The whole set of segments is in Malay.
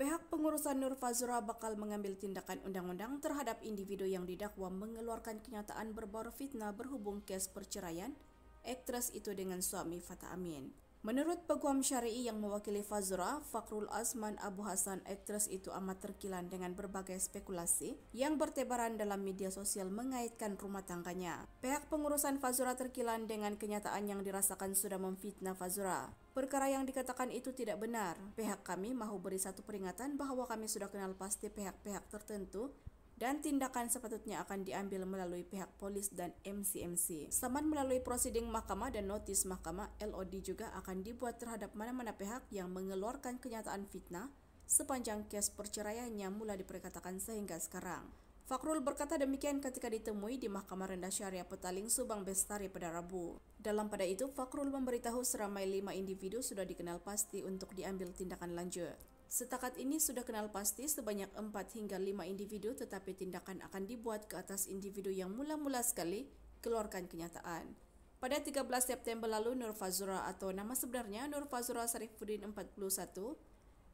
pihak pengurusan Nur Fazura bakal mengambil tindakan undang-undang terhadap individu yang didakwa mengeluarkan kenyataan berbor fitnah berhubung kes perceraian aktris itu dengan suami Fatah Amin. Menurut peguam syari'i yang mewakili Fazura, Fakrul Azman Abu Hasan, aktris itu amat terkilan dengan berbagai spekulasi yang bertebaran dalam media sosial mengaitkan rumah tangganya. Pihak pengurusan Fazura terkilan dengan kenyataan yang dirasakan sudah memfitnah Fazura. Perkara yang dikatakan itu tidak benar. Pihak kami mahu beri satu peringatan bahwa kami sudah kenal pasti pihak-pihak tertentu dan tindakan sepatutnya akan diambil melalui pihak polis dan MCMC. Saman melalui prosiding mahkamah dan notis mahkamah, LOD juga akan dibuat terhadap mana-mana pihak yang mengeluarkan kenyataan fitnah sepanjang kes perceraiannya mula diperkatakan sehingga sekarang. Fakrul berkata demikian ketika ditemui di Mahkamah Rendah Syariah Petaling Subang Bestari pada Rabu. Dalam pada itu, Fakrul memberitahu seramai lima individu sudah dikenal pasti untuk diambil tindakan lanjut. Setakat ini sudah kenal pasti sebanyak 4 hingga 5 individu tetapi tindakan akan dibuat ke atas individu yang mula-mula sekali keluarkan kenyataan. Pada 13 September lalu, Nur Fazura atau nama sebenarnya Nur Fazura Sarifuddin 41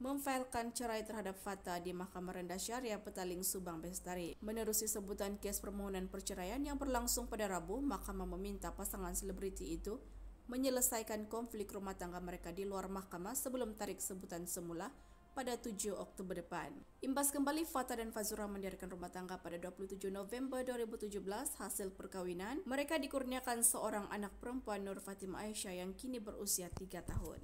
memfailkan cerai terhadap Fata di Mahkamah Rendah Syariah Petaling Subang Bestari. Menerusi sebutan kes permohonan perceraian yang berlangsung pada Rabu, Mahkamah meminta pasangan selebriti itu menyelesaikan konflik rumah tangga mereka di luar mahkamah sebelum tarik sebutan semula pada 7 Oktober depan. Imbas kembali Fata dan Fazura mendirikan rumah tangga pada 27 November 2017 hasil perkahwinan, mereka dikurniakan seorang anak perempuan Nur Fatimah Aisyah yang kini berusia 3 tahun.